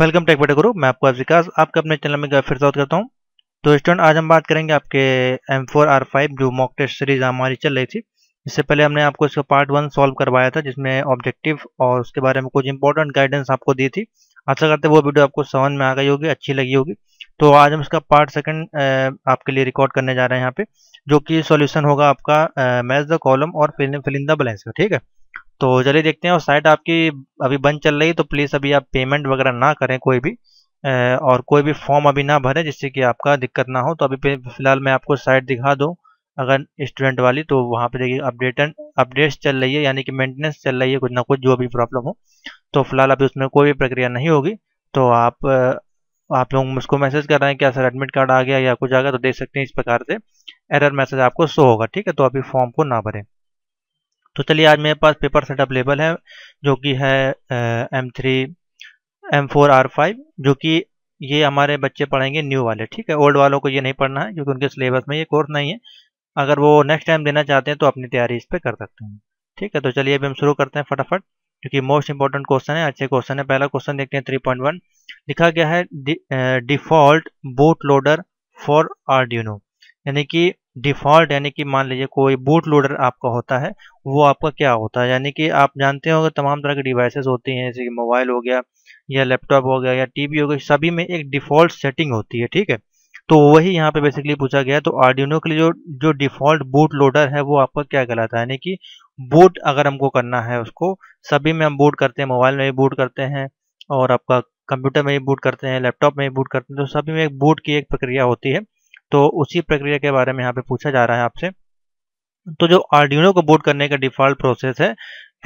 welcome take बेटा गुरु मैं आपको आज विकास आपका अपने चैनल में फिर स्वागत करता हूँ तो स्टूडेंट आज हम बात करेंगे आपके एम फोर आर फाइव जो मॉक टेस्ट सीरीज हमारी चल रही थी इससे पहले हमने आपको इसका पार्ट वन सॉल्व करवाया था जिसमें ऑब्जेक्टिव और उसके बारे में कुछ इंपॉर्टेंट गाइडेंस आपको दी थी आशा करते वो वीडियो आपको समझ में आ गई होगी अच्छी लगी होगी तो आज हम इसका पार्ट सेकंड आपके लिए रिकॉर्ड करने जा रहे हैं यहाँ पे जो कि सोल्यूशन होगा आपका मैच द कॉलम और फिलिंग द बैलेंस ठीक है तो चलिए देखते हैं और साइट आपकी अभी बंद चल रही है तो प्लीज़ अभी आप पेमेंट वगैरह ना करें कोई भी और कोई भी फॉर्म अभी ना भरें जिससे कि आपका दिक्कत ना हो तो अभी फ़िलहाल मैं आपको साइट दिखा दूँ अगर स्टूडेंट वाली तो वहाँ पे देखिए अपडेट अपडेट्स चल रही है यानी कि मेंटेनेंस चल रही है कुछ ना कुछ जो भी प्रॉब्लम हो तो फिलहाल अभी उसमें कोई भी प्रक्रिया नहीं होगी तो आप आप लोग मुझको मैसेज कर रहे हैं कि हाँ सर एडमिट कार्ड आ गया या कुछ आ गया तो देख सकते हैं इस प्रकार से एरर मैसेज आपको शो होगा ठीक है तो अभी फॉर्म को ना भरें तो चलिए आज मेरे पास पेपर सेटअप लेबल है जो कि है M three M four R five जो कि ये हमारे बच्चे पढ़ेंगे न्यू वाले ठीक है ओल्ड वालों को ये नहीं पढ़ना है क्योंकि उनके सिलेबस में ये कोर्स नहीं है अगर वो नेक्स्ट टाइम देना चाहते हैं तो अपनी तैयारी इस पर कर सकते हैं ठीक है तो चलिए अभी हम शुरू करते हैं फटाफट क्योंकि मोस्ट इंपॉर्टेंट क्वेश्चन है अच्छे क्वेश्चन है पहला क्वेश्चन देखते हैं थ्री पॉइंट वन लिखा गया है default boot loader for Arduino यानी कि डिफ़ॉल्ट यानी कि मान लीजिए कोई बूट लोडर आपका होता है वो आपका क्या होता है यानी कि आप जानते हो तमाम तरह की डिवाइसेस होती हैं जैसे कि मोबाइल हो गया या लैपटॉप हो गया या टीवी हो गया सभी में एक डिफ़ॉल्ट सेटिंग होती है ठीक है तो वही यहाँ पे बेसिकली पूछा गया है तो आर्डिनो के लिए जो जो डिफ़ॉल्ट बूट लोडर है वो आपका क्या कहलाता है यानी कि बूट अगर हमको करना है उसको सभी में हम बूट करते हैं मोबाइल में भी बूट करते हैं और आपका कंप्यूटर में भी बूट करते हैं लैपटॉप में भी बूट करते हैं तो सभी में एक बूट की एक प्रक्रिया होती है तो उसी प्रक्रिया के बारे में यहाँ पे पूछा जा रहा है आपसे तो जो आर्डिनो को बूट करने का डिफॉल्ट प्रोसेस है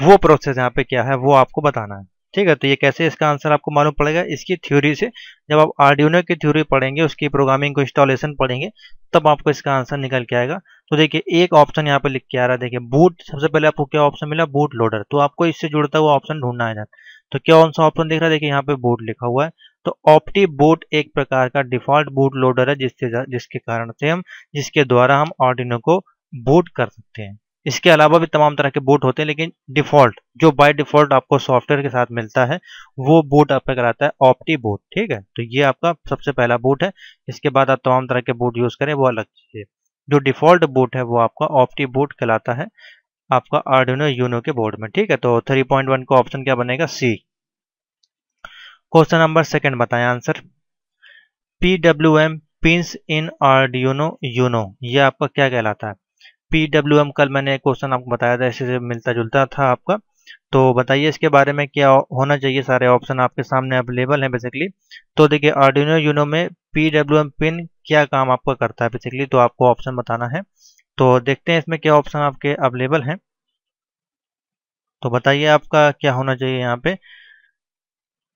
वो प्रोसेस यहाँ पे क्या है वो आपको बताना है ठीक है तो ये कैसे इसका आंसर आपको मालूम पड़ेगा इसकी थ्योरी से जब आप आर्डिनो की थ्योरी पढ़ेंगे उसकी प्रोग्रामिंग को इंस्टॉलेशन पढ़ेंगे तब आपको इसका आंसर निकल के आएगा तो देखिए एक ऑप्शन यहाँ पे लिख के आ रहा है देखिए बूट सबसे पहले आपको क्या ऑप्शन मिला बूट लोडर तो आपको इससे जुड़ता हुआ ऑप्शन ढूंढना है तो क्या कौन सा ऑप्शन देख रहा है देखिए यहाँ पे बूट लिखा हुआ है तो ऑप्टी बूट एक प्रकार का डिफॉल्ट बूट लोडर है जिससे जिसके कारण से हम जिसके द्वारा हम ऑर्डिनो को बूट कर सकते हैं इसके अलावा भी तमाम तरह के बूट होते हैं लेकिन डिफॉल्ट जो बाय डिफॉल्ट आपको सॉफ्टवेयर के साथ मिलता है वो बूट आपका कराता है ऑप्टी बूट ठीक है तो ये आपका सबसे पहला बूट है इसके बाद आप तमाम तरह के बूट यूज करें वो अलग चीज है जो डिफॉल्ट बूट है वो आपका ऑप्टी बूट कहलाता है आपका आर्डिनो यूनो के बोर्ड में ठीक है तो वन का ऑप्शन क्या बनेगा सी क्वेश्चन नंबर सेकंड बताएं answer P W M pins in Arduino Uno ये आपका क्या कहलाता है पी डब्ल्यू एम कल मैंने क्वेश्चन आपको बताया था ऐसे मिलता जुलता था आपका तो बताइए इसके बारे में क्या होना चाहिए सारे ऑप्शन आपके सामने अवेलेबल हैं बेसिकली तो देखिए आर्डिनो यूनो में पी डब्ल्यू एम पिन क्या काम आपका करता है बेसिकली तो आपको ऑप्शन बताना है तो देखते हैं इसमें क्या ऑप्शन आपके अवेलेबल हैं तो बताइए आपका क्या होना चाहिए यहाँ पे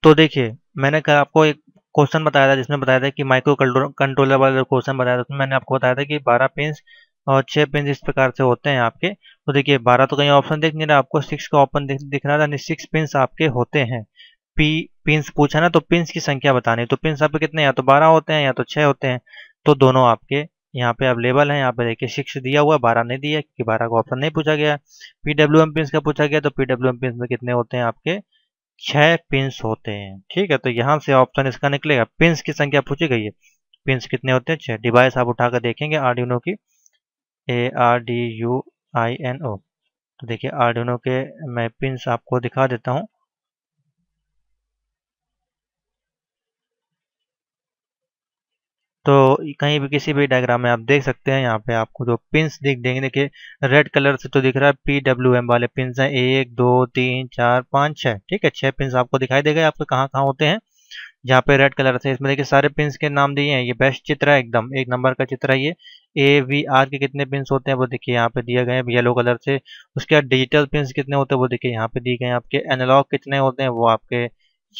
तो देखिए मैंने कल आपको एक क्वेश्चन बताया था जिसमें बताया था कि माइक्रो कंट्रोलर वाला क्वेश्चन बताया था उसमें तो मैंने आपको बताया था कि बारह पिंस और छह पिन इस प्रकार से होते हैं आपके तो देखिए बारह तो कहीं ऑप्शन देख नहीं रहा आपको सिक्स का ऑप्शन दिख रहा था सिक्स पिंस आपके होते हैं पी पिंस पूछा ना तो पिंस की संख्या बतानी तो पिंस आपके कितने या तो बारह होते हैं या तो छः होते हैं तो दोनों आपके यहाँ पे अवेलेबल है यहाँ पे देखिए सिक्स दिया हुआ है बारह नहीं दिया क्योंकि बारह का ऑप्शन नहीं पूछा गया पीडब्ल्यू एम पिंस का पूछा गया तो पीडब्ल्यू एम पिंस में कितने होते हैं आपके छह पिंस होते हैं ठीक है तो यहाँ से ऑप्शन इसका निकलेगा पिंस की संख्या पूछी गई है पिंस कितने होते हैं छह डिवाइस आप उठाकर देखेंगे आर्डिनो की A R D U I N O तो देखिए आर्डिनो के मैं पिंस आपको दिखा देता हूँ तो कहीं भी किसी भी डायग्राम में आप देख सकते हैं यहाँ पे आपको जो पिंस दिख देंगे देखिए रेड कलर से तो दिख रहा है पी डब्ल्यू एम वाले पिंस हैं एक दो तीन चार पाँच छः ठीक है छः पिंस आपको दिखाई देगा आपके कहाँ कहाँ होते हैं यहाँ पे रेड कलर से इसमें देखिए सारे पिंस के नाम दिए हैं ये बेस्ट चित्र है एकदम एक नंबर का चित्र है ये ए वी आर के कितने पिंस होते हैं वो देखिए यहाँ पे दिए गए हैं येलो कलर से उसके बाद डिजिटल पिंस कितने होते हैं वो देखिए यहाँ पे दिए गए हैं आपके एनालॉग कितने होते हैं वो आपके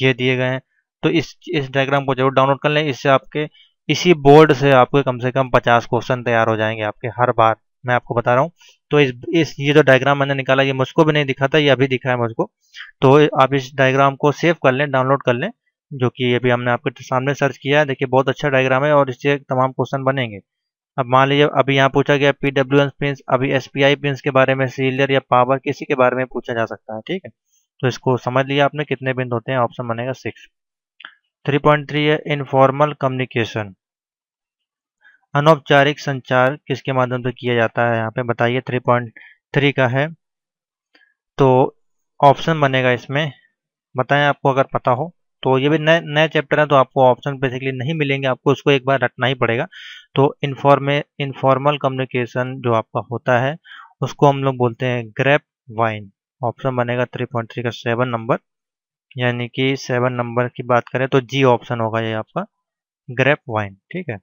ये दिए गए हैं तो इस इस डायग्राम को जरूर डाउनलोड कर लें इससे आपके इसी बोर्ड से आपके कम से कम पचास क्वेश्चन तैयार हो जाएंगे आपके हर बार मैं आपको बता रहा हूँ तो इस इस ये जो डायग्राम मैंने निकाला ये मुझको भी नहीं दिखा था ये अभी दिखा है मुझको तो आप इस डायग्राम को सेव कर लें डाउनलोड कर लें जो कि अभी हमने आपके सामने सर्च किया है देखिए बहुत अच्छा डायग्राम है और इससे तमाम क्वेश्चन बनेंगे अब मान लीजिए अभी यहाँ पूछा गया पी डब्ल्यू एन प्रिंस अभी एस पी आई प्रिंस के बारे में सीलियर या पावर किसी के बारे में पूछा जा सकता है ठीक है तो इसको समझ लिया आपने कितने बिंद होते हैं ऑप्शन बनेगा सिक्स थ्री पॉइंट थ्री है इनफॉर्मल कम्युनिकेशन अनौपचारिक संचार किसके माध्यम से किया जाता है यहाँ पे बताइए थ्री पॉइंट थ्री का है तो ऑप्शन बनेगा इसमें बताएं आपको अगर पता हो तो ये भी नए नए चैप्टर है तो आपको ऑप्शन बेसिकली नहीं मिलेंगे आपको उसको एक बार रटना ही पड़ेगा तो इनफॉर्मे इनफॉर्मल कम्युनिकेशन जो आपका होता है उसको हम लोग बोलते हैं ग्रेप वाइन ऑप्शन बनेगा थ्री पॉइंट थ्री का सेवन नंबर यानी कि सेवन नंबर की बात करें तो जी ऑप्शन होगा ये आपका ग्रेप वाइन ठीक है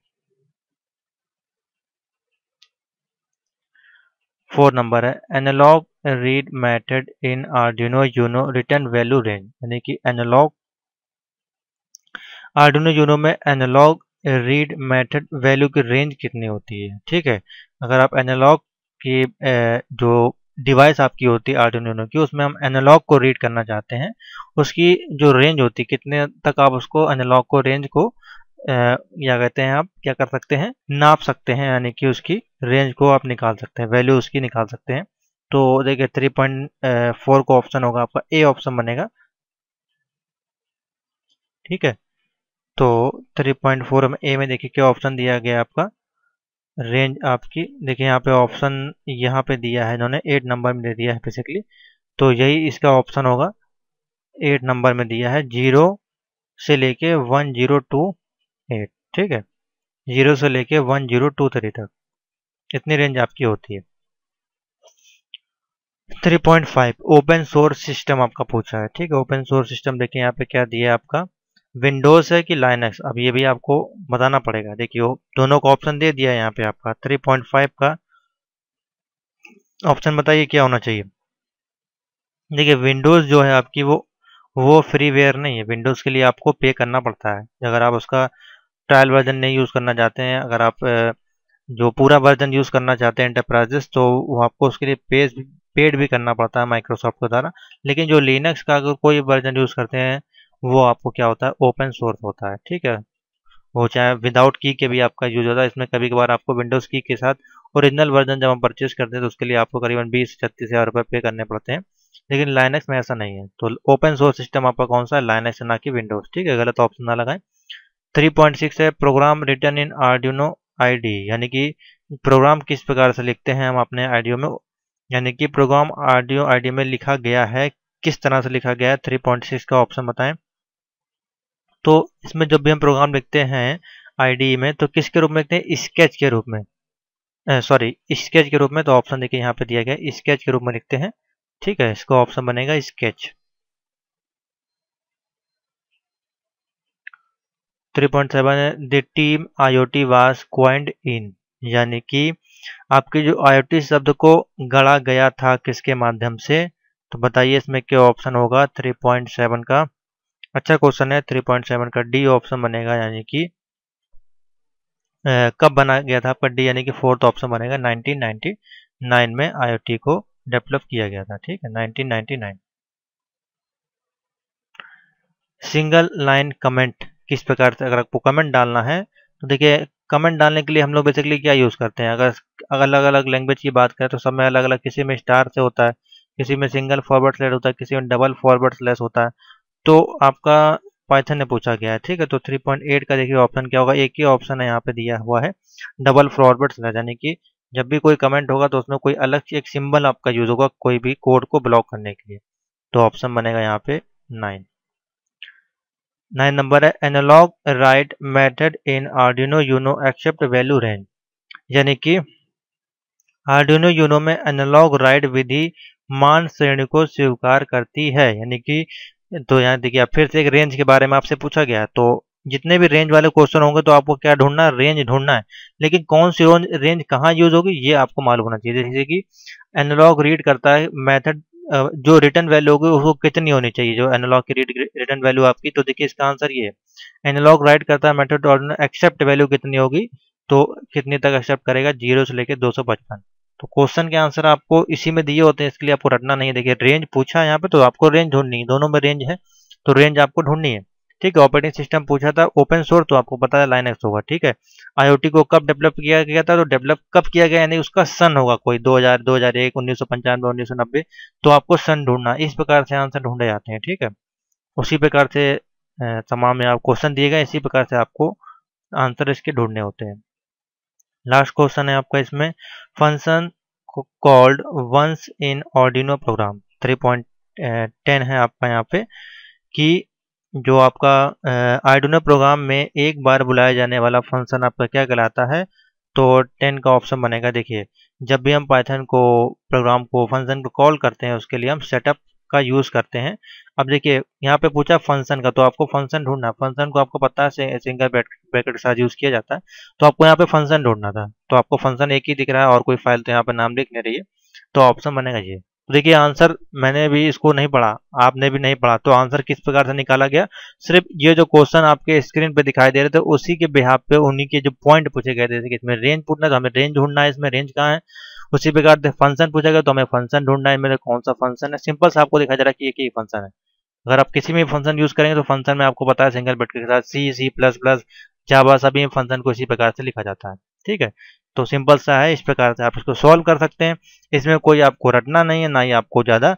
फोर नंबर है analogue read method in Arduino Uno return value range यानी कि एनालॉग आर्डिनो यूनो में एनालॉग रीड मैथड वैल्यू की रेंज कितनी होती है ठीक है अगर आप एनालॉग की जो डिवाइस आपकी होती है आर्डिनो यूनो की उसमें हम एनालॉग को रीड करना चाहते हैं उसकी जो रेंज होती है कितने तक आप उसको एनालॉग को रेंज को क्या कहते हैं आप क्या कर सकते हैं नाप सकते हैं यानी कि उसकी रेंज को आप निकाल सकते हैं वैल्यू उसकी निकाल सकते हैं तो देखिए थ्री पॉइंट फोर का ऑप्शन होगा आपका ए ऑप्शन बनेगा ठीक है तो थ्री पॉइंट फोर में ए में देखिए क्या ऑप्शन दिया गया आपका रेंज आपकी देखिए यहाँ पे ऑप्शन यहाँ पे दिया है इन्होंने एट नंबर में दे दिया है बेसिकली तो यही इसका ऑप्शन होगा एट नंबर में दिया है जीरो से लेके वन जीरो टू एट ठीक है जीरो से लेके वन जीरो टू थ्री तक इतनी रेंज आपकी होती है 3.5 ओपन सोर्स सिस्टम आपका पूछा है ठीक है ओपन सोर्स सिस्टम देखिए यहाँ पे क्या दिया है आपका विंडोज है कि लाइनक्स अब ये भी आपको बताना पड़ेगा देखिए दोनों का ऑप्शन दे दिया है यहाँ पे आपका 3.5 का ऑप्शन बताइए क्या होना चाहिए देखिए विंडोज जो है आपकी वो वो फ्री वेयर नहीं है विंडोज के लिए आपको पे करना पड़ता है अगर आप उसका ट्रायल वर्जन नहीं यूज़ करना चाहते हैं अगर आप जो पूरा वर्जन यूज़ करना चाहते हैं इंटरप्राइजेस तो वो आपको उसके लिए पेज पेड भी करना पड़ता है माइक्रोसॉफ्ट के द्वारा लेकिन जो लिनक्स का अगर कोई वर्जन यूज़ करते हैं वो आपको क्या होता है ओपन सोर्स होता है ठीक है वो चाहे विदाउट की के भी आपका यूज होता है इसमें कभी कभार आपको विंडोज़ की के साथ ओरिजिनल वर्जन जब हम परचेज करते हैं तो उसके लिए आपको करीबन बीस छत्तीस हज़ार रुपये पे करने पड़ते हैं लेकिन लाइनेक्स में ऐसा नहीं है तो ओपन सोर्स सिस्टम आपका कौन सा है लाइनेक्स ना कि विंडोज़ ठीक है गलत ऑप्शन ना लगाएं 3.6 है program return in I ID यानी कि प्रोग्राम किस प्रकार से लिखते हैं हम अपने आईडीओ में यानी कि प्रोग्राम आरडियो आईडी में लिखा गया है किस तरह से लिखा गया है 3.6 का ऑप्शन बताएं तो इसमें जब भी हम प्रोग्राम लिखते हैं आईडी में तो किसके रूप में लिखते हैं स्केच के रूप में सॉरी स्केच के रूप में तो ऑप्शन देखिए यहाँ पे दिया गया स्केच के रूप में लिखते हैं ठीक है इसका ऑप्शन बनेगा स्केच 3.7 है the term IoT was coined in यानी कि आपके जो आईओटी शब्द को गढ़ा गया था किसके माध्यम से तो बताइए इसमें क्या ऑप्शन होगा 3.7 का अच्छा क्वेश्चन है 3.7 का डी ऑप्शन बनेगा यानी कि कब बना गया था आपका डी यानी कि फोर्थ ऑप्शन बनेगा 1999 में आईओटी को डेवलप किया गया था ठीक है 1999 सिंगल लाइन कमेंट किस प्रकार से अगर आपको कमेंट डालना है तो देखिए कमेंट डालने के लिए हम लोग बेसिकली क्या यूज़ करते हैं अगर अगर अलग अलग लैंग्वेज की बात करें तो सब में अलग अलग किसी में स्टार से होता है किसी में सिंगल फॉरवर्ड स्लैश होता है किसी में डबल फॉरवर्ड लेस होता है तो आपका पाइथन ने पूछा गया है ठीक है तो 3.8 का देखिए ऑप्शन क्या होगा एक ही ऑप्शन है यहाँ पे दिया हुआ है डबल फॉरवर्ड लेस यानी कि जब भी कोई कमेंट होगा तो उसमें कोई अलग एक सिंबल आपका यूज होगा कोई भी कोड को ब्लॉक करने के लिए तो ऑप्शन बनेगा यहाँ पे नाइन नाइन नंबर है analogue write method in Arduino Uno accept value range यानी कि आर्डिनो यूनो में एनालॉग राइट विधि मान श्रेणी को स्वीकार करती है यानी कि तो यहाँ देखिए फिर से एक रेंज के बारे में आपसे पूछा गया तो जितने भी रेंज वाले क्वेश्चन होंगे तो आपको क्या ढूंढना है रेंज ढूंढना है लेकिन कौन सी रेंज रेंज कहाँ यूज होगी ये आपको मालूम होना चाहिए जैसे कि एनालॉग रीड करता है मेथड जो रिटर्न वैल्यू होगी वो कितनी होनी चाहिए जो एनालॉग की रिटर्न वैल्यू आपकी तो देखिए इसका आंसर ये है एनालॉग राइट करता है मेथड ऑर्डर एक्सेप्ट वैल्यू कितनी होगी तो कितने तक एक्सेप्ट करेगा जीरो से लेकर दो तो क्वेश्चन के आंसर आपको इसी में दिए होते हैं इसके लिए आपको रटना नहीं है देखिए रेंज पूछा है यहाँ पे तो आपको रेंज ढूंढनी है दोनों में रेंज है तो रेंज आपको ढूंढनी है ठीक है ऑपरेटिंग सिस्टम पूछा था ओपन सोर्स तो आपको पता है लाइनक्स होगा ठीक है आईओटी को कब डेवलप किया गया था तो डेवलप कब किया गया यानी उसका सन होगा कोई 2000 2001 1995 तो आपको सन ढूंढना इस प्रकार से आंसर ढूंढे जाते हैं ठीक है उसी प्रकार से तमाम आप क्वेश्चन दिए गए इसी प्रकार से आपको आंसर इसके ढूंढने होते हैं लास्ट क्वेश्चन है आपका इसमें function called once in Arduino program ten है आपका यहाँ पे कि जो आपका आइडोनो प्रोग्राम में एक बार बुलाया जाने वाला फंक्शन आपका क्या कहलाता है तो टेन का ऑप्शन बनेगा देखिए जब भी हम पाइथन को प्रोग्राम को फंक्शन को कॉल करते हैं उसके लिए हम सेटअप का यूज़ करते हैं अब देखिए यहाँ पे पूछा फंक्शन का तो आपको फंक्शन ढूंढना फंक्शन को आपको पता है सिंगल ब्रैकेट के साथ यूज़ किया जाता है तो आपको यहाँ पे फंक्शन ढूंढना था तो आपको फंक्शन एक ही दिख रहा है और कोई फाइल तो यहाँ पे नाम लिख नहीं रही है तो ऑप्शन बनेगा ये तो देखिए आंसर मैंने भी इसको नहीं पढ़ा आपने भी नहीं पढ़ा तो आंसर किस प्रकार से निकाला गया सिर्फ ये जो क्वेश्चन आपके स्क्रीन पे दिखाई दे रहे थे उसी के बिहार पे उन्हीं के जो पॉइंट पूछे गए थे कि इसमें रेंज पूछना है तो हमें रेंज ढूंढना है इसमें रेंज कहाँ है उसी प्रकार से फंक्शन पूछा गया तो हमें फंक्शन ढूंढना है मेरा कौन सा फंक्शन है सिंपल से आपको दिखाई दे रहा है कि ये फंक्शन है अगर आप किसी में फंक्शन यूज करेंगे तो फंक्शन में आपको बताया सिंगल बेट के साथ सी सी प्लस प्लस जावा सभी फंक्शन को इसी प्रकार से लिखा जाता है ठीक है तो सिंपल सा है इस प्रकार से आप इसको सॉल्व कर सकते हैं इसमें कोई आपको रटना नहीं है ना ही आपको ज़्यादा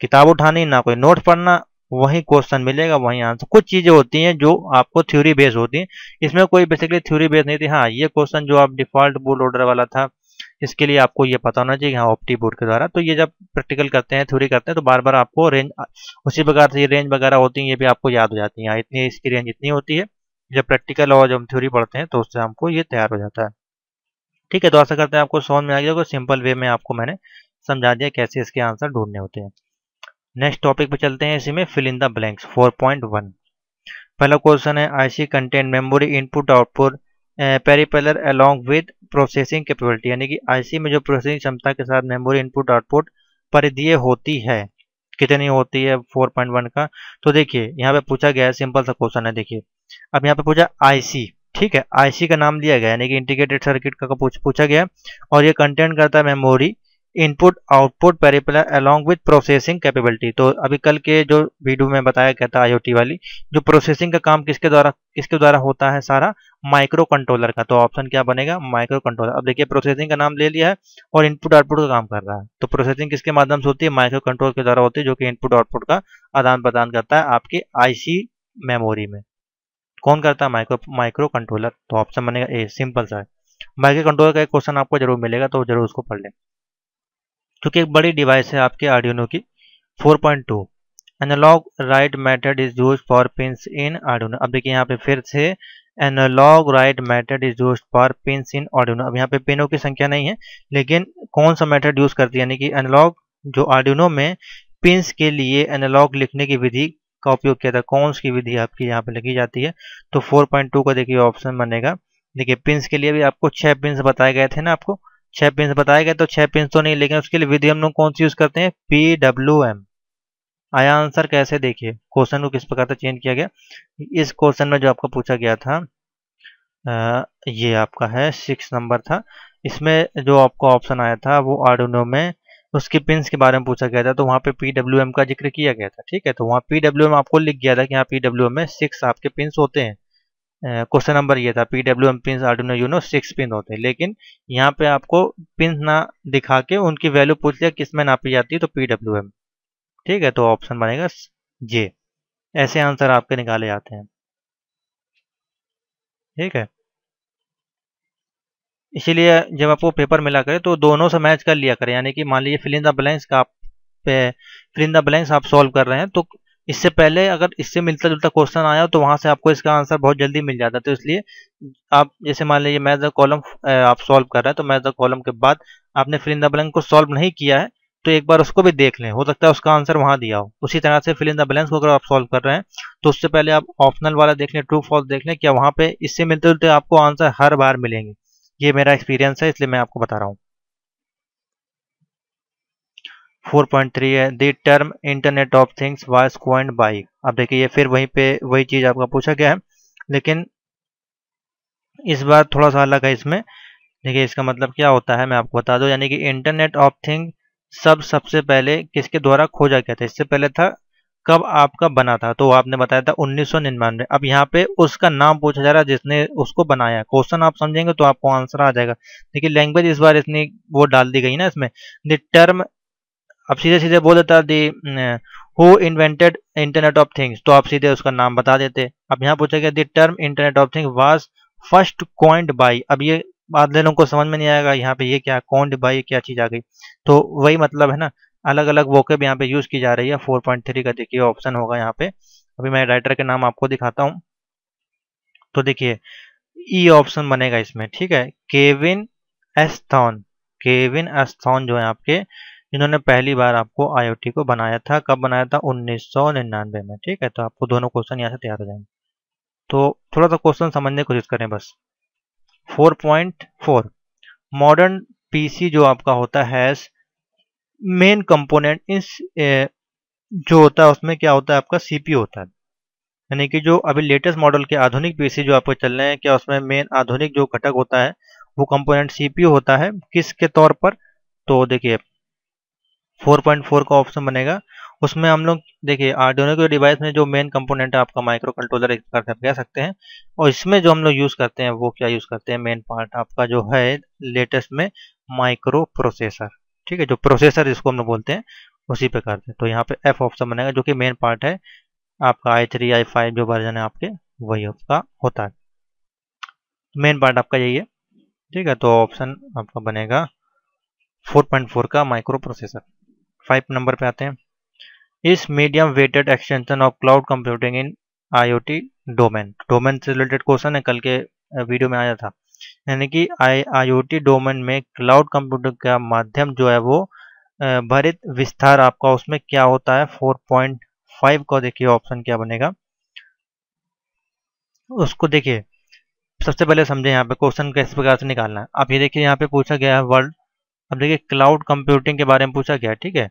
किताब उठानी ना कोई नोट पढ़ना वही क्वेश्चन मिलेगा वही आंसर कुछ चीज़ें होती हैं जो आपको थ्योरी बेस होती हैं इसमें कोई बेसिकली थ्योरी बेस नहीं थी हाँ ये क्वेश्चन जो आप डिफॉल्ट बोर्ड ऑर्डर वाला था इसके लिए आपको ये पता होना चाहिए हाँ ऑप्टी बोर्ड के द्वारा तो ये जब प्रैक्टिकल करते हैं थ्योरी करते हैं तो बार बार आपको रेंज उसी प्रकार से ये रेंज वगैरह होती है ये भी आपको याद हो जाती है इतनी इसकी रेंज इतनी होती है जब प्रैक्टिकल और जब थ्योरी पढ़ते हैं तो उससे हमको ये तैयार हो जाता है ठीक है तो आशा करते हैं आपको समझ में आ गया सिंपल वे में आपको मैंने समझा दिया कैसे इसके आंसर ढूंढने होते हैं नेक्स्ट टॉपिक पे चलते हैं इसी में फिल इन द ब्लैंक्स 4.1 पहला क्वेश्चन है IC content memory input output peripheral along with processing capability यानी कि आईसी में जो प्रोसेसिंग क्षमता के साथ मेमोरी इनपुट आउटपुट परिधीय होती है कितनी होती है 4.1 का तो देखिए यहाँ पे पूछा गया है सिंपल सा क्वेश्चन है देखिए अब यहाँ पे पूछा आईसी ठीक है आईसी का नाम लिया गया यानी कि इंटीग्रेटेड सर्किट का पूछ, पूछा गया और ये कंटेंट करता है memory input output peripheral along with processing capability तो अभी कल के जो वीडियो में बताया गया था आईओटी वाली जो प्रोसेसिंग का काम किसके द्वारा किसके द्वारा होता है सारा माइक्रो कंट्रोलर का तो ऑप्शन क्या बनेगा माइक्रो कंट्रोलर अब देखिए प्रोसेसिंग का नाम ले लिया है और इनपुट आउटपुट का काम कर रहा है तो प्रोसेसिंग किसके माध्यम से होती है माइक्रो कंट्रोल के द्वारा होती है जो कि इनपुट आउटपुट का आदान प्रदान करता है आपकी आईसी मेमोरी में कौन करता है माइक्रो माइक्रो कंट्रोलर तो ऑप्शन बनेगा ए सिंपल सा माइक्रो कंट्रोलर का एक क्वेश्चन आपको जरूर मिलेगा तो जरूर उसको पढ़ लें क्योंकि एक बड़ी डिवाइस है आपके आर्डियोनो की 4.2 analogue write method is use for pins in Arduino अब देखिए यहाँ पे फिर से analogue write method is use for pins in Arduino अब यहाँ पे पिनों की संख्या नहीं है लेकिन कौन सा मैथड यूज करती है यानी कि एनोलॉग जो आर्डियोनो में पिंस के लिए एनोलॉग लिखने की विधि का उपयोग किया था कौन सी विधि आपकी यहाँ पे लिखी जाती है तो 4.2 का देखिए ऑप्शन बनेगा देखिए पिंस के लिए भी आपको छह पिंस बताए गए थे ना आपको छह पिंस बताए गए तो छह पिंस तो नहीं लेकिन उसके लिए विधि हम लोग कौन सी यूज करते हैं पी डब्ल्यू एम आया आंसर कैसे देखिए क्वेश्चन को किस प्रकार से चेंज किया गया इस क्वेश्चन में जो आपको पूछा गया था आ, ये आपका है सिक्स नंबर था इसमें जो आपको ऑप्शन आया था वो आर्डोनो में उसके पिंस के बारे में पूछा गया था तो वहाँ पे पीडब्ल्यू का जिक्र किया गया था ठीक है तो वहाँ पीडब्ल्यू आपको लिख गया था कि यहाँ पीडब्ल्यू में सिक्स आपके पिंस होते हैं क्वेश्चन नंबर ये था PW M pin Arduino Uno six pin होते हैं लेकिन यहाँ पे आपको पिन ना दिखा के उनकी वैल्यू पूछ लिया किस में नापी जाती है तो पीडब्ल्यू एम ठीक है तो ऑप्शन बनेगा जे ऐसे आंसर आपके निकाले जाते हैं ठीक है इसीलिए जब आपको पेपर मिला करे तो दोनों से मैच कर लिया करें यानी कि मान लीजिए फिल इन द ब्लैंक्स का आप फिल इन द ब्लैंक्स आप सॉल्व कर रहे हैं तो इससे पहले अगर इससे मिलता जुलता क्वेश्चन आया तो वहां से आपको इसका आंसर बहुत जल्दी मिल जाता है तो इसलिए आप जैसे मान लीजिए मैथ द कॉलम आप सॉल्व कर रहे हैं तो मैथ द कॉलम के बाद आपने फिल इन द ब्लैंक को सॉल्व नहीं किया है तो एक बार उसको भी देख लें हो सकता है उसका आंसर वहां दिया हो उसी तरह से फिल इन द बैलेंस को अगर आप सॉल्व कर रहे हैं तो उससे पहले आप ऑप्शनल वाला देख लें ट्रू फॉल्स देख लें क्या वहां पे इससे मिलते जुलते आपको आंसर हर बार मिलेंगे ये मेरा एक्सपीरियंस है इसलिए मैं आपको बता रहा हूँ 4.3 है the term internet of things was coined by अब देखिए ये फिर वहीं पे वही चीज़ आपका पूछा गया है लेकिन इस बार थोड़ा सा अलग है इसमें देखिए इसका मतलब क्या होता है मैं आपको बता दूं यानी कि इंटरनेट ऑफ थिंग्स सब सबसे पहले किसके द्वारा खोजा गया था इससे पहले था कब आपका बना था तो आपने बताया था उन्नीस अब यहाँ पे उसका नाम पूछा जा रहा है जिसने उसको बनाया क्वेश्चन आप समझेंगे तो आपको आंसर आ जाएगा देखिए लैंग्वेज इस बार इसने वो डाल दी गई ना इसमें द टर्म अब सीधे सीधे बोल देता the who invented internet of things तो आप सीधे उसका नाम बता देते अब यहाँ पूछा गया the term internet of thing was first coined by अब ये बाद लोगों को समझ में नहीं आएगा यहाँ पे ये क्या कॉइंड बाई क्या चीज आ गई तो वही मतलब है ना अलग अलग वोकेब यहाँ पे यूज की जा रही है 4.3 का देखिए ऑप्शन होगा यहाँ पे अभी मैं राइटर के नाम आपको दिखाता हूँ तो देखिए ई e ऑप्शन बनेगा इसमें ठीक है केविन एस्थॉन केविन एस्थॉन जो है आपके इन्होंने पहली बार आपको आईओटी को बनाया था कब बनाया था उन्नीस में ठीक है तो आपको दोनों क्वेश्चन यहाँ से तैयार हो जाएंगे तो थोड़ा सा क्वेश्चन समझने की कोशिश करें बस 4.4 मॉडर्न पीसी जो आपका होता है मेन कंपोनेंट इस जो होता है उसमें क्या होता है आपका सीपी होता है यानी कि जो अभी लेटेस्ट मॉडल के आधुनिक पीसी जो आपको चल रहे हैं क्या उसमें मेन आधुनिक जो घटक होता है वो कंपोनेंट सीपीयू होता है किसके तौर पर तो देखिए 4.4 का ऑप्शन बनेगा उसमें हम लोग देखिए आर्डोनो के डिवाइस में जो मेन कंपोनेंट है आपका माइक्रो कंट्रोलर कह सकते हैं और इसमें जो हम लोग यूज़ करते हैं वो क्या यूज़ करते हैं मेन पार्ट आपका जो है लेटेस्ट में माइक्रो प्रोसेसर ठीक है जो प्रोसेसर जिसको हम लोग बोलते हैं उसी पे करते हैं तो यहाँ पे एफ ऑप्शन बनेगा जो कि मेन पार्ट है आपका आई थ्री आई फाइव जो वर्जन है आपके वही आपका होता है मेन पार्ट आपका यही है ठीक है तो ऑप्शन आपका बनेगा 4.4 का माइक्रो प्रोसेसर फाइव नंबर पे आते हैं इस medium weighted extension of cloud computing in IoT domain domain से रिलेटेड क्वेश्चन है कल के वीडियो में आया था यानी कि आई आईओटी डोमेन में क्लाउड कंप्यूटिंग का माध्यम जो है वो भरित विस्तार आपका उसमें क्या होता है 4.5 का देखिए ऑप्शन क्या बनेगा उसको देखिए सबसे पहले समझे यहाँ पे क्वेश्चन किस प्रकार से निकालना है आप ये देखिए यहाँ पे पूछा गया है वर्ल्ड अब देखिए क्लाउड कंप्यूटिंग के बारे में पूछा गया ठीक है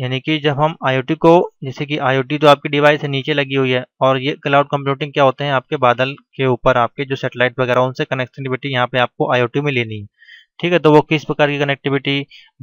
यानी कि जब हम IoT को जैसे कि IoT तो आपकी डिवाइस है नीचे लगी हुई है और ये क्लाउड कंप्यूटिंग क्या होते हैं आपके बादल के ऊपर आपके जो सेटेलाइट वगैरह उनसे कनेक्टिविटी यहाँ पे आपको IoT में लेनी है ठीक है तो वो किस प्रकार की कनेक्टिविटी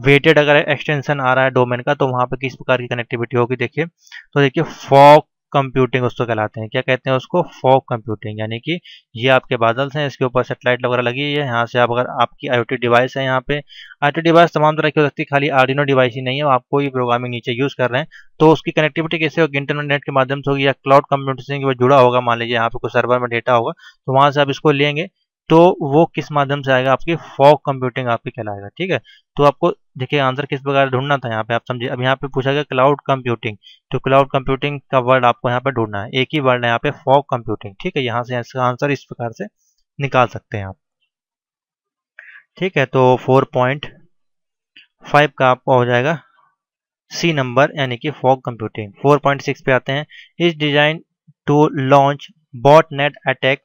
वेटेड अगर एक्सटेंशन आ रहा है डोमेन का तो वहाँ पे किस प्रकार की कनेक्टिविटी होगी देखिए तो देखिए फॉक कंप्यूटिंग उसको कहलाते हैं क्या कहते हैं उसको फॉग कंप्यूटिंग यानी कि ये आपके बादल्स हैं इसके ऊपर सेटेलाइट वगैरह लगी है यहाँ से आप अगर आपकी आई डिवाइस है यहाँ पे आई डिवाइस तमाम तरह की हो सकती है खाली आर्डिनो डिवाइस ही नहीं है आप कोई प्रोग्रामिंग नीचे यूज़ कर रहे हैं तो उसकी कनेक्टिविटी कैसे होगी इंटरनेट के माध्यम से होगी या क्लाउड कंप्यूटिंग से जुड़ा होगा मान लीजिए यहाँ पे कोई सर्वर में डेटा होगा तो वहां से आप इसको लेंगे तो वो किस माध्यम से आएगा आपकी फॉग कंप्यूटिंग आपकी कहलाएगा ठीक है तो आपको देखिए आंसर किस प्रकार ढूंढना था यहाँ पे आप समझिए अब यहाँ पे पूछा गया क्लाउड कंप्यूटिंग तो क्लाउड कंप्यूटिंग का वर्ड आपको यहाँ पे ढूंढना है एक ही वर्ड है यहाँ पे फॉग कंप्यूटिंग ठीक है यहाँ से इसका आंसर इस प्रकार से निकाल सकते हैं आप ठीक है तो फोर पॉइंट फाइव का आपको हो जाएगा सी नंबर यानी कि फॉग कंप्यूटिंग सिक्स पे आते हैं इस design to launch botnet attack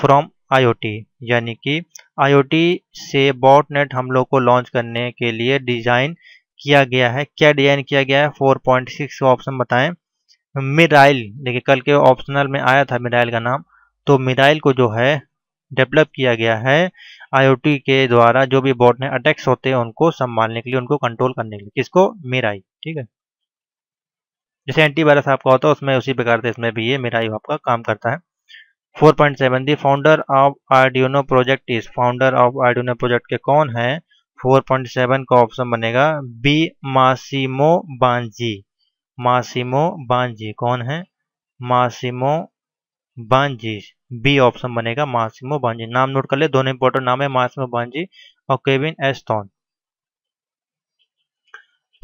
from IoT यानी कि आईओटी से बॉटनेट हम लोग को लॉन्च करने के लिए डिज़ाइन किया गया है क्या डिज़ाइन किया गया है 4.6 का ऑप्शन बताएं मिराइल देखिए कल के ऑप्शनल में आया था मिराइल का नाम तो मिराइल को जो है डेवलप किया गया है आईओटी के द्वारा जो भी बॉटनेट अटैक्स होते हैं उनको संभालने के लिए उनको कंट्रोल करने के लिए किसको मिराई ठीक है जैसे एंटीवायरस आपका होता है उसमें उसी प्रकार से इसमें भी ये मिराई आपका काम करता है four point seven the founder of Arduino project is founder of Arduino project के कौन है 4.7 का ऑप्शन बनेगा B Massimo Banzi Massimo Banzi कौन है मासिमो बांजी बी ऑप्शन बनेगा मासिमो बांजी नाम नोट कर ले दोनों इंपॉर्टेंट नाम है मासिमो बांजी और Kevin Ashton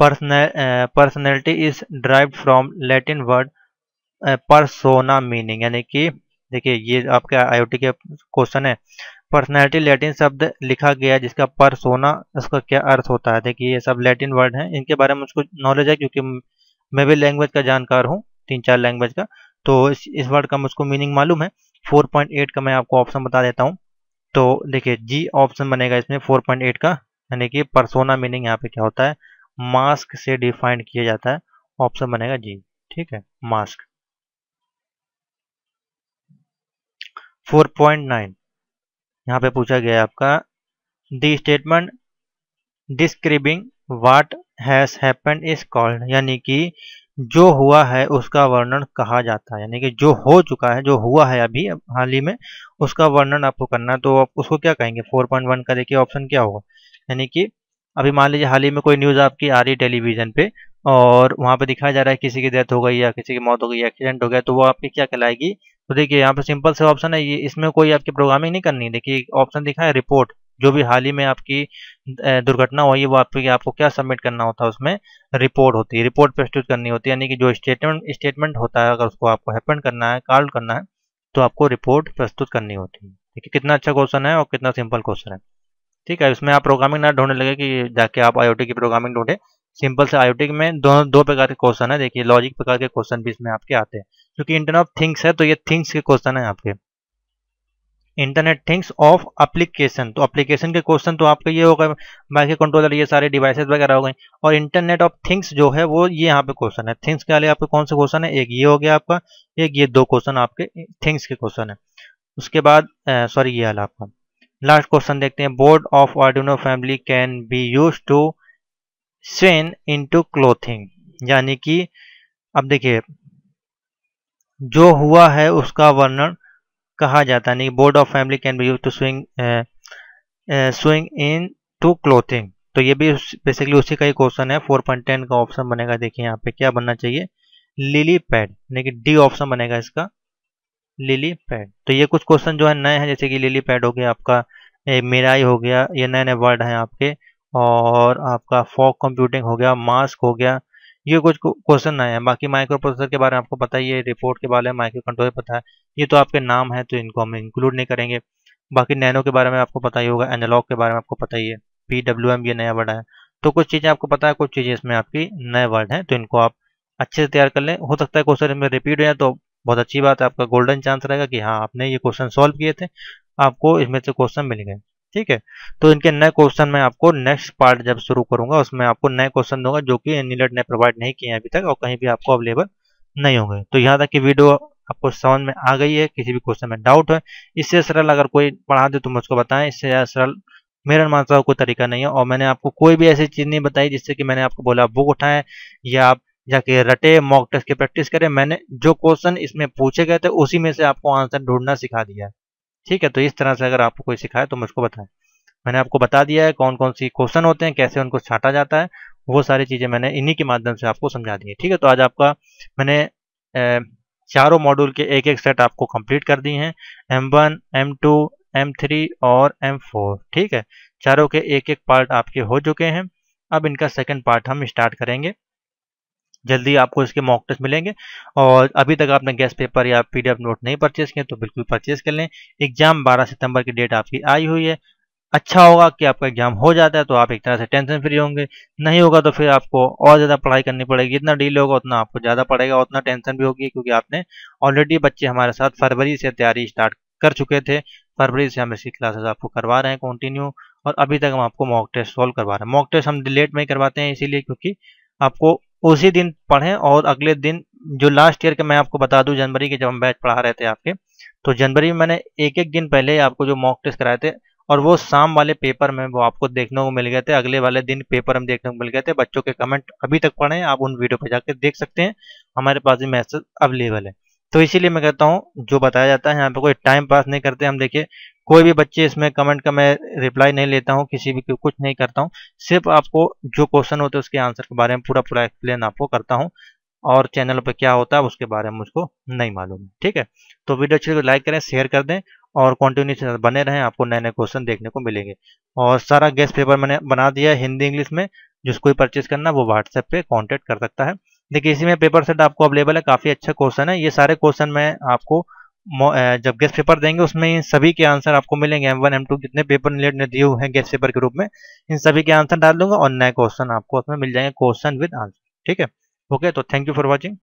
personality is derived from Latin word persona meaning यानी कि देखिए ये आपके आईओटी के क्वेश्चन है पर्सनैलिटी लैटिन शब्द लिखा गया है जिसका पर सोना उसका क्या अर्थ होता है देखिए ये सब लैटिन वर्ड हैं इनके बारे में मुझको नॉलेज है क्योंकि मैं भी लैंग्वेज का जानकार हूँ तीन चार लैंग्वेज का तो इस, इस वर्ड का मुझको मीनिंग मालूम है 4.8 का मैं आपको ऑप्शन बता देता हूँ तो देखिए जी ऑप्शन बनेगा इसमें 4.8 का यानी कि परसोना मीनिंग यहाँ पे क्या होता है मास्क से डिफाइंड किया जाता है ऑप्शन बनेगा जी ठीक है मास्क 4.9 यहाँ पे पूछा गया आपका the statement describing what has happen is called यानी कि जो हुआ है उसका वर्णन कहा जाता है यानी कि जो हो चुका है जो हुआ है अभी हाल ही में उसका वर्णन आपको करना तो आप उसको क्या कहेंगे 4.1 का देखिए ऑप्शन क्या होगा यानी कि अभी मान लीजिए हाल ही में कोई न्यूज़ आपकी आ रही है टेलीविज़न पे और वहां पे दिखाया जा रहा है किसी की डेथ हो गई या किसी की मौत हो गई एक्सीडेंट हो गया तो वो आपकी क्या कहलाएगी तो देखिए यहाँ पे सिंपल से ऑप्शन है ये इसमें कोई आपकी प्रोग्रामिंग नहीं करनी देखिए ऑप्शन दिखा है रिपोर्ट जो भी हाल ही में आपकी दुर्घटना हुई है वो आपकी आपको क्या सबमिट करना होता है उसमें रिपोर्ट होती है रिपोर्ट प्रस्तुत करनी होती है यानी कि जो स्टेटमेंट स्टेटमेंट होता है अगर उसको आपको हैपन करना है कार्ड करना है तो आपको रिपोर्ट प्रस्तुत करनी होती है देखिए कितना अच्छा क्वेश्चन है और कितना सिंपल क्वेश्चन है ठीक है इसमें आप प्रोग्रामिंग ना ढूंढने लगे कि जाके आप आईओटी की प्रोग्रामिंग ढूंढे सिंपल से आईओटी में दोनों दो प्रकार के क्वेश्चन है देखिए लॉजिक प्रकार के क्वेश्चन भी इसमें आपके आते हैं क्योंकि इंटरनेट ऑफ थिंग्स है तो ये थिंग्स के क्वेश्चन है आपके इंटरनेट थिंग्स ऑफ एप्लीकेशन तो एप्लीकेशन के क्वेश्चन तो आपके ये होगा बाकी माइक्रो कंट्रोलर ये सारे डिवाइसेस वगैरह हो गए और इंटरनेट ऑफ थिंग्स जो है वो ये यहाँ पे क्वेश्चन है थिंग्स के वाले आपके कौन से क्वेश्चन है एक ये हो गया आपका एक ये दो क्वेश्चन आपके थिंग्स के क्वेश्चन है उसके बाद सॉरी ये वाला आपका लास्ट क्वेश्चन देखते हैं board of Arduino family can be use to sewn in to clothing यानी कि अब देखिए जो हुआ है उसका वर्णन कहा जाता है board of family can be use to swing swing in to clothing तो ये भी बेसिकली उसी का ही क्वेश्चन है फोर पॉइंट टेन का ऑप्शन बनेगा देखिए यहाँ पे क्या बनना चाहिए लिली पैड यानी कि डी ऑप्शन बनेगा इसका लिली पैड तो ये कुछ क्वेश्चन जो है नए हैं जैसे कि लिली पैड हो गया आपका मेराई हो गया ये नए नए वर्ड हैं आपके और आपका फॉक कंप्यूटिंग हो गया मास्क हो गया ये कुछ क्वेश्चन आए हैं बाकी माइक्रो प्रोसेसर के बारे में आपको पता ही है रिपोर्ट के बारे में माइक्रो कंट्रोल पता है ये तो आपके नाम है तो इनको हम इंक्लूड नहीं करेंगे बाकी नैनो के बारे में आपको पता ही होगा एनालॉग के बारे में आपको पता ही है पी डब्ल्यू एम ये नया वर्ड है तो कुछ चीज़ें आपको पता है कुछ चीज़ें इसमें आपकी नए वर्ड हैं तो इनको आप अच्छे से तैयार कर लें हो सकता है क्वेश्चन इसमें रिपीट हो जाए तो बहुत अच्छी बात है आपका गोल्डन चांस रहेगा कि हाँ आपने ये क्वेश्चन सॉल्व किए थे आपको इसमें से क्वेश्चन मिल गए ठीक है तो इनके नए क्वेश्चन में आपको नेक्स्ट पार्ट जब शुरू करूंगा उसमें आपको नए क्वेश्चन दूंगा जो कि नीलट ने प्रोवाइड नहीं किए अभी तक और कहीं भी आपको अवेलेबल नहीं होंगे तो यहाँ तक कि वीडियो आपको समझ में आ गई है किसी भी क्वेश्चन में डाउट है इससे सरल अगर कोई पढ़ा दे तो मुझको बताएं इससे सरल मेरा मानता का कोई तरीका नहीं है और मैंने आपको कोई भी ऐसी चीज़ नहीं बताई जिससे कि मैंने आपको बोला बुक उठाएं या आप जाके रटे मॉक टेस्ट की प्रैक्टिस करें मैंने जो क्वेश्चन इसमें पूछे गए थे उसी में से आपको आंसर ढूंढना सिखा दिया है ठीक है तो इस तरह से अगर आपको कोई सिखाए तो मुझको बताएं मैंने आपको बता दिया है कौन कौन सी क्वेश्चन होते हैं कैसे उनको छाटा जाता है वो सारी चीज़ें मैंने इन्हीं के माध्यम से आपको समझा दी है ठीक है तो आज आपका मैंने चारों मॉड्यूल के एक एक सेट आपको कंप्लीट कर दिए हैं M one M two M three और एम फोर ठीक है चारों के एक एक पार्ट आपके हो चुके हैं अब इनका सेकेंड पार्ट हम स्टार्ट करेंगे जल्दी आपको इसके मॉक टेस्ट मिलेंगे और अभी तक आपने गैस पेपर या पीडीएफ नोट नहीं परचेज किए तो बिल्कुल परचेज कर लें एग्जाम 12 सितंबर की डेट आपकी आई हुई है अच्छा होगा कि आपका एग्जाम हो जाता है तो आप एक तरह से टेंशन फ्री होंगे नहीं होगा तो फिर आपको और ज़्यादा पढ़ाई करनी पड़ेगी जितना डील होगा उतना आपको ज़्यादा पड़ेगा उतना टेंशन भी होगी क्योंकि आपने ऑलरेडी बच्चे हमारे साथ फरवरी से तैयारी स्टार्ट कर चुके थे फरवरी से हम इसकी क्लासेस आपको करवा रहे हैं कंटिन्यू और अभी तक हम आपको मॉक टेस्ट सॉल्व करवा रहे हैं मॉक टेस्ट हम लेट में करवाते हैं इसीलिए क्योंकि आपको उसी दिन पढ़ें और अगले दिन जो लास्ट ईयर के मैं आपको बता दूं जनवरी के जब हम बैच पढ़ा रहे थे आपके तो जनवरी में मैंने एक एक दिन पहले आपको जो मॉक टेस्ट कराए थे और वो शाम वाले पेपर में वो आपको देखने को मिल गए थे अगले वाले दिन पेपर हम देखने को मिल गए थे बच्चों के कमेंट अभी तक पढ़े आप उन वीडियो पर जाकर देख सकते हैं हमारे पास भी मैसेज अवेलेबल है तो इसीलिए मैं कहता हूँ जो बताया जाता है यहाँ पे कोई टाइम पास नहीं करते हम देखिए कोई भी बच्चे इसमें कमेंट का मैं रिप्लाई नहीं लेता हूँ किसी भी कुछ नहीं करता हूँ सिर्फ आपको जो क्वेश्चन होते हैं उसके आंसर के बारे में पूरा पूरा एक्सप्लेन आपको करता हूँ और चैनल पर क्या होता है उसके बारे में मुझको नहीं मालूम ठीक है तो वीडियो अच्छी को तो लाइक करें शेयर कर दें और कंटिन्यू बने रहें आपको नए नए क्वेश्चन देखने को मिलेंगे और सारा गेस्ट पेपर मैंने बना दिया है हिंदी इंग्लिश में जिसको भी परचेज करना वो व्हाट्सएप पे कांटेक्ट कर सकता है देखिए इसी में पेपर सेट आपको अवेलेबल है काफ़ी अच्छा क्वेश्चन है ये सारे क्वेश्चन मैं आपको जब गेस्ट पेपर देंगे उसमें सभी के आंसर आपको मिलेंगे एम वन एम टू जितने पेपर रिलेटेड दिए हुए हैं गेस्ट पेपर के रूप में इन सभी के आंसर डाल दूंगा और नए क्वेश्चन आपको उसमें मिल जाएंगे क्वेश्चन विद आंसर ठीक है ओके तो थैंक यू फॉर वॉचिंग